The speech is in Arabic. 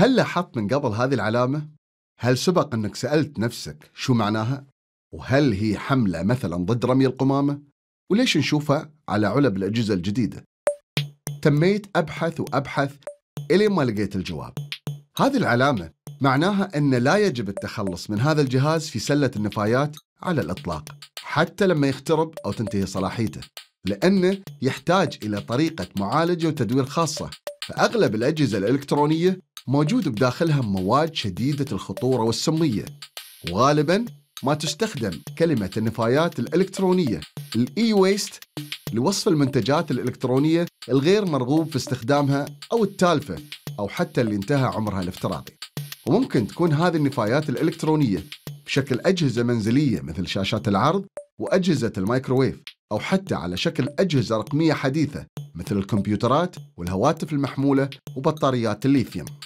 هل لاحظت من قبل هذه العلامة؟ هل سبق أنك سألت نفسك شو معناها؟ وهل هي حملة مثلا ضد رمي القمامة؟ وليش نشوفها على علب الأجهزة الجديدة؟ تميت أبحث وأبحث إلي ما لقيت الجواب هذه العلامة معناها أن لا يجب التخلص من هذا الجهاز في سلة النفايات على الإطلاق حتى لما يخترب أو تنتهي صلاحيته لأنه يحتاج إلى طريقة معالجة وتدوير خاصة فأغلب الأجهزة الإلكترونية موجود بداخلها مواد شديدة الخطورة والسمية وغالباً ما تستخدم كلمة النفايات الإلكترونية الإي ويست لوصف المنتجات الإلكترونية الغير مرغوب في استخدامها أو التالفة أو حتى اللي انتهى عمرها الافتراضي وممكن تكون هذه النفايات الإلكترونية بشكل أجهزة منزلية مثل شاشات العرض وأجهزة الميكروويف أو حتى على شكل أجهزة رقمية حديثة مثل الكمبيوترات والهواتف المحمولة وبطاريات الليثيوم